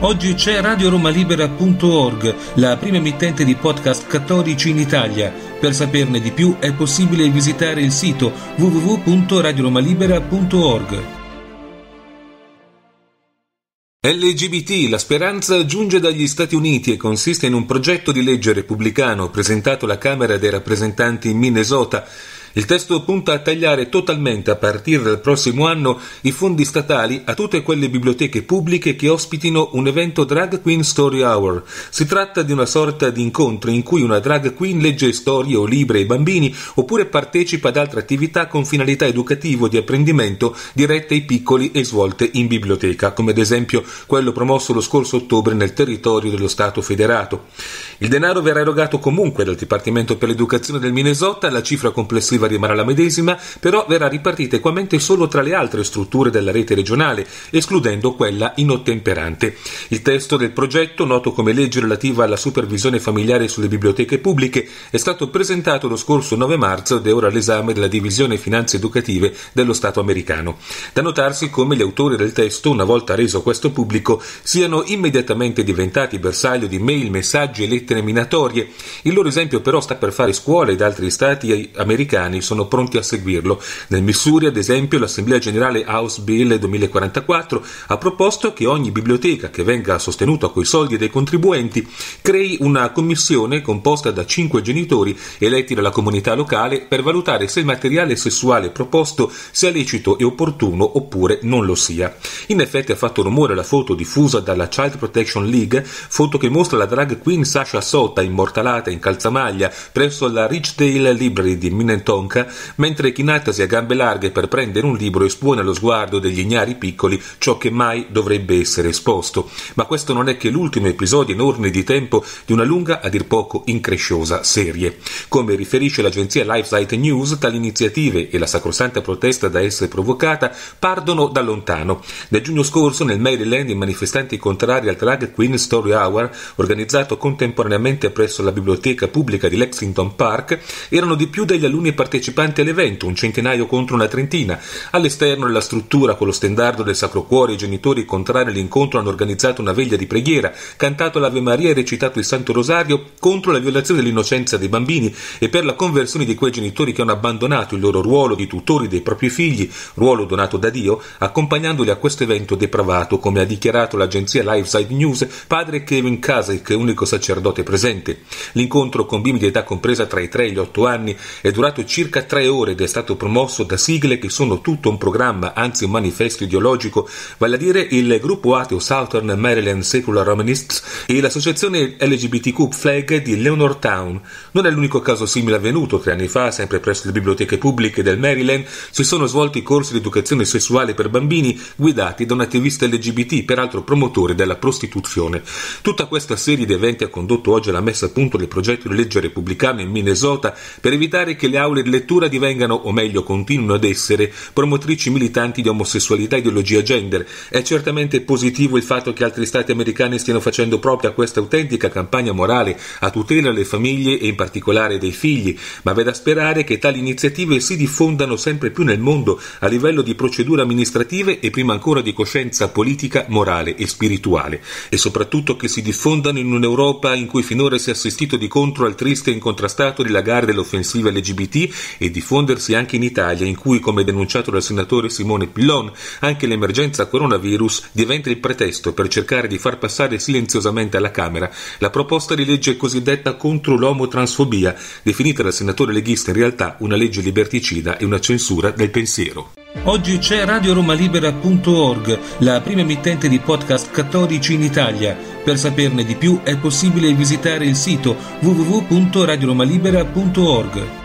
Oggi c'è radioromalibera.org, la prima emittente di podcast cattolici in Italia. Per saperne di più è possibile visitare il sito www.radioromalibera.org. LGBT, la speranza giunge dagli Stati Uniti e consiste in un progetto di legge repubblicano presentato alla Camera dei rappresentanti in Minnesota il testo punta a tagliare totalmente a partire dal prossimo anno i fondi statali a tutte quelle biblioteche pubbliche che ospitino un evento Drag Queen Story Hour. Si tratta di una sorta di incontro in cui una drag queen legge storie o libri ai bambini oppure partecipa ad altre attività con finalità educativa o di apprendimento dirette ai piccoli e svolte in biblioteca, come ad esempio quello promosso lo scorso ottobre nel territorio dello Stato federato. Il denaro verrà erogato comunque dal Dipartimento per l'Educazione del Minnesota, la cifra complessiva operativa rimarrà la medesima, però verrà ripartita equamente solo tra le altre strutture della rete regionale, escludendo quella inottemperante. Il testo del progetto, noto come legge relativa alla supervisione familiare sulle biblioteche pubbliche, è stato presentato lo scorso 9 marzo ed è ora all'esame della Divisione Finanze Educative dello Stato americano. Da notarsi come gli autori del testo, una volta reso questo pubblico, siano immediatamente diventati bersaglio di mail, messaggi e lettere minatorie. Il loro esempio però sta per fare scuola ed altri stati americani repubblicani sono pronti a seguirlo. Nel Missouri, ad esempio, l'Assemblea Generale House Bill 2044 ha proposto che ogni biblioteca che venga sostenuta coi soldi dei contribuenti crei una commissione composta da cinque genitori eletti dalla comunità locale per valutare se il materiale sessuale proposto sia lecito e opportuno oppure non lo sia. In effetti ha fatto rumore la foto diffusa dalla Child Protection League, foto che mostra la drag queen Sasha Sota immortalata in calzamaglia presso la Richdale Library di Minnetonka ronca, mentre chinatasi a gambe larghe per prendere un libro espone allo sguardo degli ignari piccoli ciò che mai dovrebbe essere esposto. Ma questo non è che l'ultimo episodio in ordine di tempo di una lunga, a dir poco incresciosa serie. Come riferisce l'agenzia LifeSite News, tali iniziative e la sacrosanta protesta da esse provocata partono da lontano. Nel giugno scorso nel Maryland i manifestanti contrari al Drag Queen Story Hour, organizzato contemporaneamente presso la biblioteca pubblica di Lexington Park, erano di più degli alunni partecipanti partecipanti all'evento, un centinaio contro una trentina. All'esterno della struttura, con lo stendardo del Sacro Cuore, i genitori contrari all'incontro hanno organizzato una veglia di preghiera, cantato l'Ave Maria e recitato il Santo Rosario contro la violazione dell'innocenza dei bambini e per la conversione di quei genitori che hanno abbandonato il loro ruolo di tutori dei propri figli, ruolo donato da Dio, accompagnandoli a questo evento depravato, come ha dichiarato l'agenzia Liveside News padre Kevin Kasek, unico sacerdote presente. L'incontro con bimbi di età compresa tra i 3 e gli 8 anni è durato 5 circa tre ore ed è stato promosso da sigle che sono tutto un programma, anzi un manifesto ideologico, vale a dire il gruppo ateo Southern Maryland Secular Romanists e l'associazione LGBTQ Flag di Leonor Town. Non è l'unico caso simile avvenuto, tre anni fa, sempre presso le biblioteche pubbliche del Maryland, si sono svolti corsi di educazione sessuale per bambini guidati da un attivista LGBT, peraltro promotore della prostituzione. Tutta questa serie di eventi ha condotto oggi alla messa a punto del progetto di legge repubblicana in Minnesota per evitare che le aule lettura divengano, o meglio continuino ad essere, promotrici militanti di omosessualità e ideologia gender. È certamente positivo il fatto che altri stati americani stiano facendo propria questa autentica campagna morale a tutela delle famiglie e in particolare dei figli, ma v'è da sperare che tali iniziative si diffondano sempre più nel mondo a livello di procedure amministrative e prima ancora di coscienza politica, morale e spirituale, e soprattutto che si diffondano in un'Europa in cui finora si è assistito di contro al triste e incontrastato dilagare dell'offensiva LGBT e diffondersi anche in Italia, in cui, come denunciato dal senatore Simone Pillon, anche l'emergenza coronavirus diventa il pretesto per cercare di far passare silenziosamente alla Camera la proposta di legge cosiddetta contro l'omotransfobia, definita dal senatore leghista in realtà una legge liberticida e una censura del pensiero. Oggi c'è radioromalibera.org, la prima emittente di podcast cattolici in Italia. Per saperne di più è possibile visitare il sito www.radioromalibera.org.